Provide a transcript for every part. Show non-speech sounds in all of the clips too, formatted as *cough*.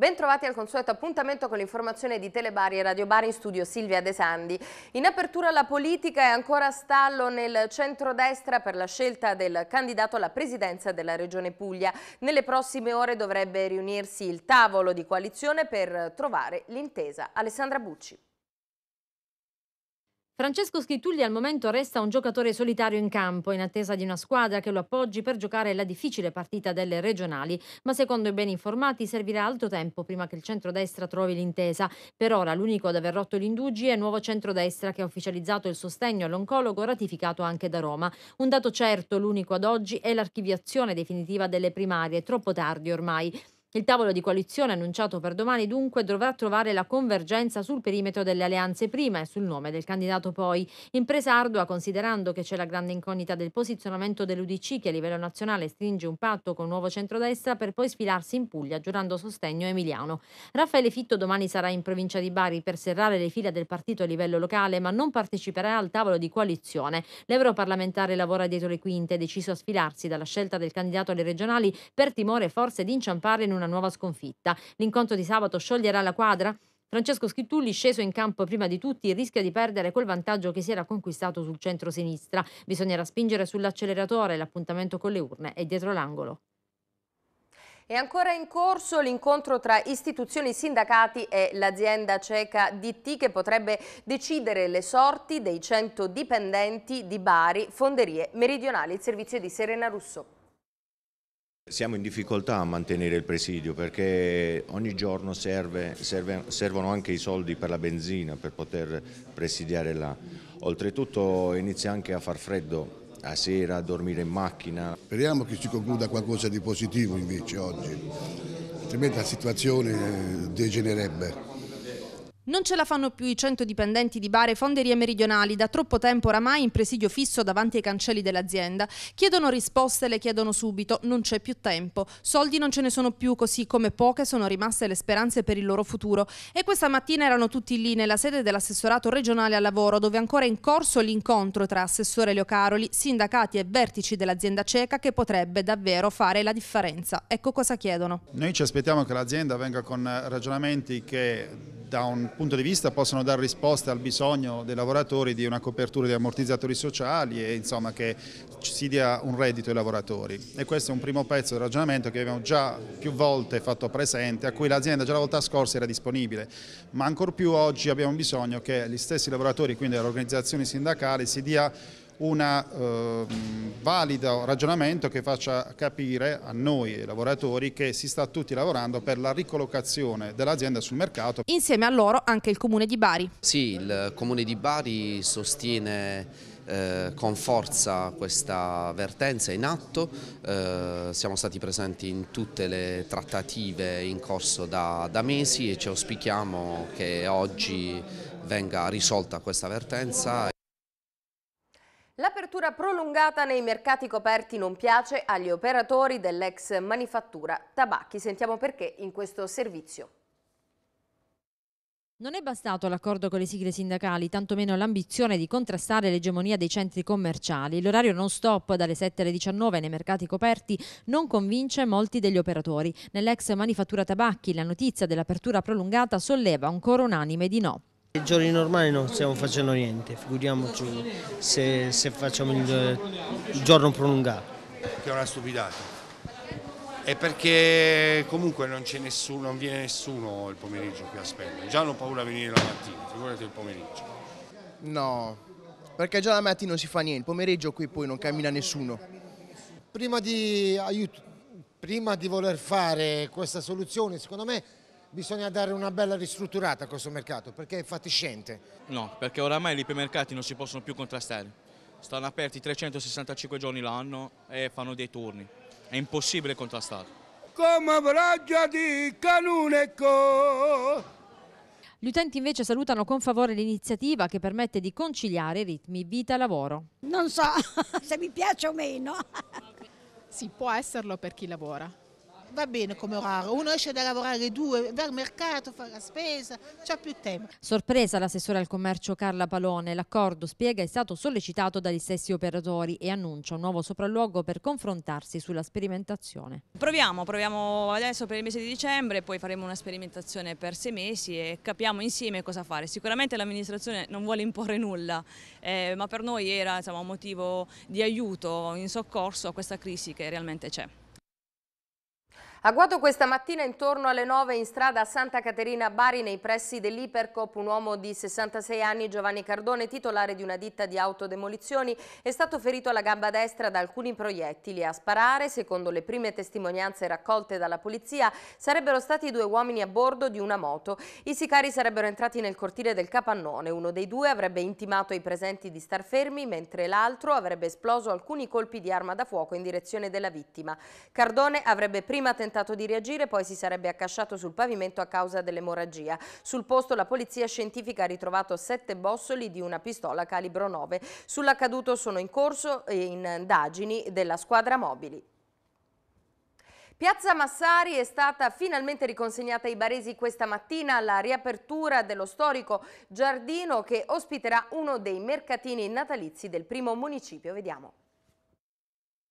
Bentrovati al consueto appuntamento con l'informazione di Telebari e Radio Bari in studio Silvia De Sandi. In apertura la politica è ancora stallo nel centrodestra per la scelta del candidato alla presidenza della Regione Puglia. Nelle prossime ore dovrebbe riunirsi il tavolo di coalizione per trovare l'intesa. Alessandra Bucci. Francesco Schitulli al momento resta un giocatore solitario in campo in attesa di una squadra che lo appoggi per giocare la difficile partita delle regionali, ma secondo i ben informati servirà altro tempo prima che il centrodestra trovi l'intesa. Per ora l'unico ad aver rotto gli indugi è il nuovo centrodestra che ha ufficializzato il sostegno all'oncologo ratificato anche da Roma. Un dato certo, l'unico ad oggi, è l'archiviazione definitiva delle primarie, troppo tardi ormai. Il tavolo di coalizione annunciato per domani dunque dovrà trovare la convergenza sul perimetro delle alleanze prima e sul nome del candidato poi. Impresa ardua considerando che c'è la grande incognita del posizionamento dell'UDC che a livello nazionale stringe un patto con il Nuovo Centrodestra per poi sfilarsi in Puglia giurando sostegno a emiliano. Raffaele Fitto domani sarà in provincia di Bari per serrare le fila del partito a livello locale ma non parteciperà al tavolo di coalizione. L'europarlamentare lavora dietro le quinte deciso a sfilarsi dalla scelta del candidato alle regionali per timore forse di inciampare in una una nuova sconfitta. L'incontro di sabato scioglierà la quadra? Francesco Schittulli, sceso in campo prima di tutti, rischia di perdere quel vantaggio che si era conquistato sul centro-sinistra. Bisognerà spingere sull'acceleratore, l'appuntamento con le urne è dietro l'angolo. È ancora in corso l'incontro tra istituzioni, sindacati e l'azienda ceca DT che potrebbe decidere le sorti dei 100 dipendenti di Bari, Fonderie Meridionali, il servizio di Serena Russo. Siamo in difficoltà a mantenere il presidio perché ogni giorno serve, serve, servono anche i soldi per la benzina per poter presidiare là. Oltretutto inizia anche a far freddo a sera, a dormire in macchina. Speriamo che si concluda qualcosa di positivo invece oggi, altrimenti la situazione degenererebbe. Non ce la fanno più i 100 dipendenti di bare fonderie meridionali, da troppo tempo oramai in presidio fisso davanti ai cancelli dell'azienda. Chiedono risposte, le chiedono subito, non c'è più tempo. Soldi non ce ne sono più, così come poche sono rimaste le speranze per il loro futuro. E questa mattina erano tutti lì nella sede dell'assessorato regionale al lavoro, dove è ancora in corso l'incontro tra assessore Leo Caroli, sindacati e vertici dell'azienda cieca che potrebbe davvero fare la differenza. Ecco cosa chiedono. Noi ci aspettiamo che l'azienda venga con ragionamenti che da un punto di vista possono dare risposte al bisogno dei lavoratori di una copertura di ammortizzatori sociali e insomma che si dia un reddito ai lavoratori. E questo è un primo pezzo del ragionamento che abbiamo già più volte fatto presente, a cui l'azienda già la volta scorsa era disponibile, ma ancor più oggi abbiamo bisogno che gli stessi lavoratori, quindi le organizzazioni sindacali, si dia un eh, valido ragionamento che faccia capire a noi ai lavoratori che si sta tutti lavorando per la ricollocazione dell'azienda sul mercato. Insieme a loro anche il Comune di Bari. Sì, il Comune di Bari sostiene eh, con forza questa vertenza in atto, eh, siamo stati presenti in tutte le trattative in corso da, da mesi e ci auspichiamo che oggi venga risolta questa vertenza L'apertura prolungata nei mercati coperti non piace agli operatori dell'ex manifattura tabacchi. Sentiamo perché in questo servizio. Non è bastato l'accordo con le sigle sindacali, tantomeno l'ambizione di contrastare l'egemonia dei centri commerciali. L'orario non stop dalle 7 alle 19 nei mercati coperti non convince molti degli operatori. Nell'ex manifattura tabacchi la notizia dell'apertura prolungata solleva ancora unanime di no. I giorni normali non stiamo facendo niente, figuriamoci se, se facciamo il, il, giorno prolungato. Che è una stupidata. È perché comunque non, nessuno, non viene nessuno il pomeriggio qui a spendere. Già hanno paura di venire la mattina, figurate il pomeriggio. No, perché già la mattina non si fa niente, il pomeriggio qui poi non cammina nessuno. Prima di, aiuto, prima di voler fare questa soluzione, secondo me bisogna dare una bella ristrutturata a questo mercato perché è fatiscente. No, perché oramai gli ipermercati non si possono più contrastare. Stanno aperti 365 giorni l'anno e fanno dei turni. È impossibile contrastarlo. Come braccia di canuneco. Gli utenti invece salutano con favore l'iniziativa che permette di conciliare i ritmi vita-lavoro. Non so *laughs* se mi piace o meno. Si può esserlo per chi lavora va bene come orario, uno esce da lavorare due, va al mercato, fa la spesa, c'è più tempo. Sorpresa l'assessore al commercio Carla Palone, l'accordo spiega è stato sollecitato dagli stessi operatori e annuncia un nuovo sopralluogo per confrontarsi sulla sperimentazione. Proviamo, proviamo adesso per il mese di dicembre, poi faremo una sperimentazione per sei mesi e capiamo insieme cosa fare. Sicuramente l'amministrazione non vuole imporre nulla, eh, ma per noi era insomma, un motivo di aiuto, in soccorso a questa crisi che realmente c'è. Agguato questa mattina intorno alle 9 in strada a Santa Caterina Bari nei pressi dell'Ipercop un uomo di 66 anni Giovanni Cardone titolare di una ditta di autodemolizioni è stato ferito alla gamba destra da alcuni proiettili a sparare secondo le prime testimonianze raccolte dalla polizia sarebbero stati due uomini a bordo di una moto i sicari sarebbero entrati nel cortile del capannone uno dei due avrebbe intimato ai presenti di star fermi mentre l'altro avrebbe esploso alcuni colpi di arma da fuoco in direzione della vittima Cardone avrebbe prima tentato tentato di reagire, poi si sarebbe accasciato sul pavimento a causa dell'emorragia. Sul posto la polizia scientifica ha ritrovato sette bossoli di una pistola calibro 9. Sull'accaduto sono in corso indagini della squadra mobili. Piazza Massari è stata finalmente riconsegnata ai baresi questa mattina alla riapertura dello storico giardino che ospiterà uno dei mercatini natalizi del primo municipio. Vediamo.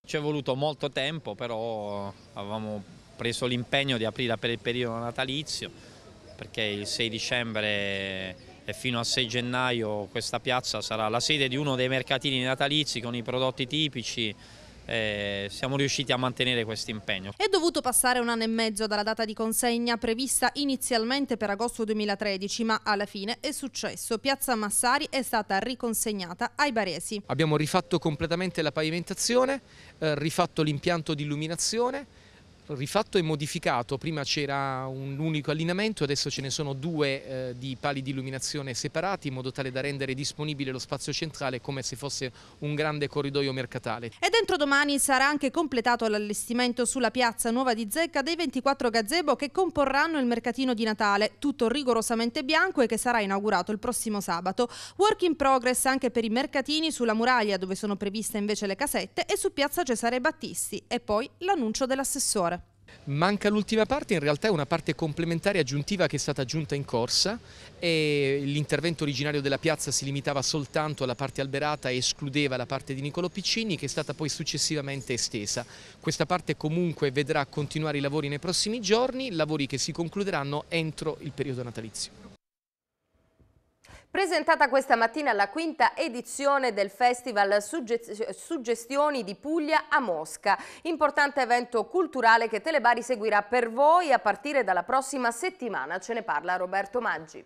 Ci è voluto molto tempo, però avevamo preso l'impegno di aprire per il periodo natalizio perché il 6 dicembre e fino al 6 gennaio questa piazza sarà la sede di uno dei mercatini natalizi con i prodotti tipici eh, siamo riusciti a mantenere questo impegno. È dovuto passare un anno e mezzo dalla data di consegna prevista inizialmente per agosto 2013, ma alla fine è successo. Piazza Massari è stata riconsegnata ai baresi. Abbiamo rifatto completamente la pavimentazione, eh, rifatto l'impianto di illuminazione, rifatto e modificato, prima c'era un unico allineamento, adesso ce ne sono due eh, di pali di illuminazione separati in modo tale da rendere disponibile lo spazio centrale come se fosse un grande corridoio mercatale. E dentro domani sarà anche completato l'allestimento sulla piazza nuova di Zecca dei 24 gazebo che comporranno il mercatino di Natale, tutto rigorosamente bianco e che sarà inaugurato il prossimo sabato. Work in progress anche per i mercatini sulla muraglia dove sono previste invece le casette e su piazza Cesare Battisti e poi l'annuncio dell'assessore. Manca l'ultima parte, in realtà è una parte complementare aggiuntiva che è stata aggiunta in corsa e l'intervento originario della piazza si limitava soltanto alla parte alberata e escludeva la parte di Niccolò Piccini che è stata poi successivamente estesa. Questa parte comunque vedrà continuare i lavori nei prossimi giorni, lavori che si concluderanno entro il periodo natalizio. Presentata questa mattina la quinta edizione del Festival Suggestioni di Puglia a Mosca, importante evento culturale che Telebari seguirà per voi a partire dalla prossima settimana. Ce ne parla Roberto Maggi.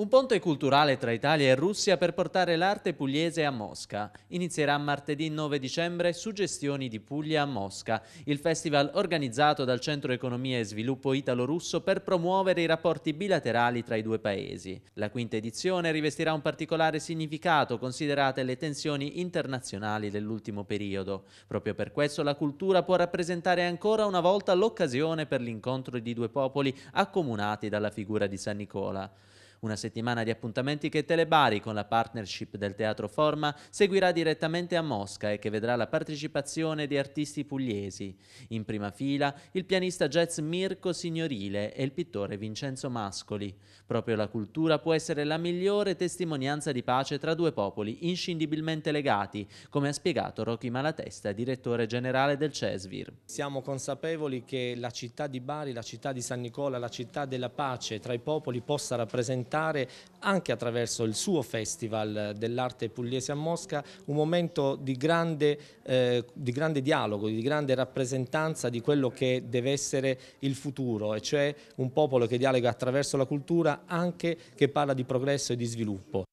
Un ponte culturale tra Italia e Russia per portare l'arte pugliese a Mosca. Inizierà martedì 9 dicembre Suggestioni di Puglia a Mosca, il festival organizzato dal Centro Economia e Sviluppo Italo-Russo per promuovere i rapporti bilaterali tra i due paesi. La quinta edizione rivestirà un particolare significato considerate le tensioni internazionali dell'ultimo periodo. Proprio per questo la cultura può rappresentare ancora una volta l'occasione per l'incontro di due popoli accomunati dalla figura di San Nicola. Una settimana di appuntamenti che Telebari, con la partnership del Teatro Forma, seguirà direttamente a Mosca e che vedrà la partecipazione di artisti pugliesi. In prima fila il pianista jazz Mirko Signorile e il pittore Vincenzo Mascoli. Proprio la cultura può essere la migliore testimonianza di pace tra due popoli inscindibilmente legati, come ha spiegato Rocky Malatesta, direttore generale del CESVIR. Siamo consapevoli che la città di Bari, la città di San Nicola, la città della pace tra i popoli possa rappresentare diventare anche attraverso il suo festival dell'arte pugliese a Mosca un momento di grande, eh, di grande, dialogo, di grande rappresentanza di quello che deve essere il futuro e cioè un popolo che dialoga attraverso la cultura anche che parla di progresso e di sviluppo.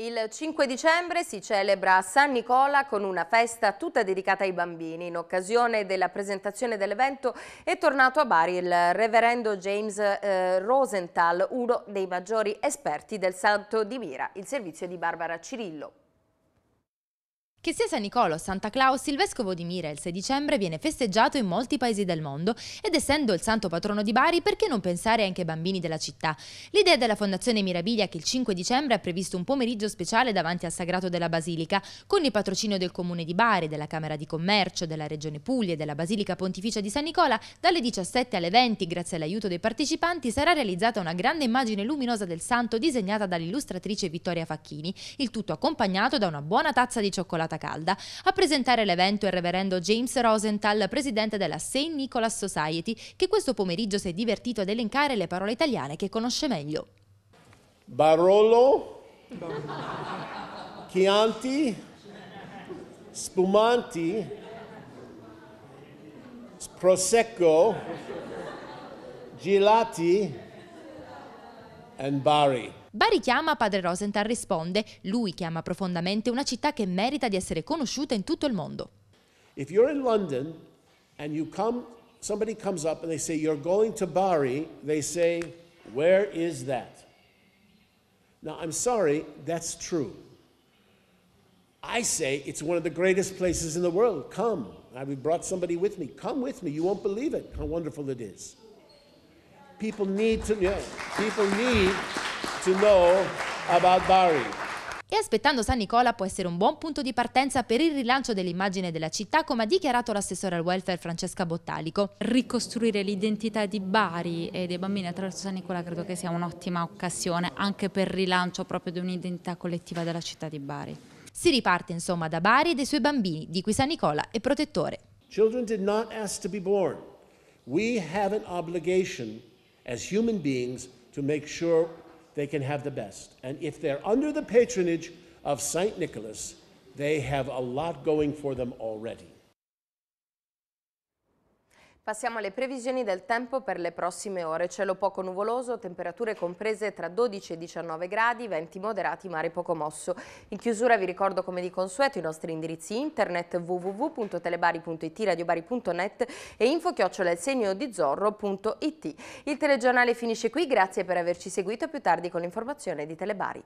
Il 5 dicembre si celebra San Nicola con una festa tutta dedicata ai bambini. In occasione della presentazione dell'evento è tornato a Bari il reverendo James eh, Rosenthal, uno dei maggiori esperti del Santo di Mira, il servizio di Barbara Cirillo. Che sia San Nicola o Santa Claus, il vescovo di Mira il 6 dicembre viene festeggiato in molti paesi del mondo ed essendo il santo patrono di Bari, perché non pensare anche ai bambini della città? L'idea della Fondazione Mirabilia che il 5 dicembre ha previsto un pomeriggio speciale davanti al Sagrato della Basilica, con il patrocinio del Comune di Bari, della Camera di Commercio, della Regione Puglia e della Basilica Pontificia di San Nicola, dalle 17 alle 20, grazie all'aiuto dei partecipanti, sarà realizzata una grande immagine luminosa del santo disegnata dall'illustratrice Vittoria Facchini, il tutto accompagnato da una buona tazza di cioccolata Calda. A presentare l'evento è il reverendo James Rosenthal, presidente della St. Nicholas Society, che questo pomeriggio si è divertito ad elencare le parole italiane che conosce meglio. Barolo, Chianti, Spumanti, Prosecco, Gelati e Bari. Bari chiama, padre Rosenthal risponde, lui chiama profondamente una città che merita di essere conosciuta in tutto il mondo. If you're in London and you come, somebody comes up and they say you're going to Bari, they say, where is that? Now I'm sorry, that's true. I say it's one of the greatest places in the world. Come. I brought somebody with me. Come with me. You won't believe it how wonderful it is. People need to know. People need to know about Bari. E aspettando San Nicola può essere un buon punto di partenza per il rilancio dell'immagine della città, come ha dichiarato l'assessore al welfare Francesca Bottalico. Ricostruire l'identità di Bari e dei bambini attraverso San Nicola credo che sia un'ottima occasione anche per il rilancio proprio di un'identità collettiva della città di Bari. Si riparte insomma da Bari e dai suoi bambini, di cui San Nicola è protettore. Children did not ask to be born. We have an obligation as human beings to make sure they can have the best. And if they're under the patronage of St. Nicholas, they have a lot going for them already. Passiamo alle previsioni del tempo per le prossime ore. Cielo poco nuvoloso, temperature comprese tra 12 e 19 gradi, venti moderati, mare poco mosso. In chiusura vi ricordo come di consueto i nostri indirizzi internet www.telebari.it, radiobari.net e infochiocciola il segno di zorro.it. Il telegiornale finisce qui, grazie per averci seguito più tardi con l'informazione di Telebari.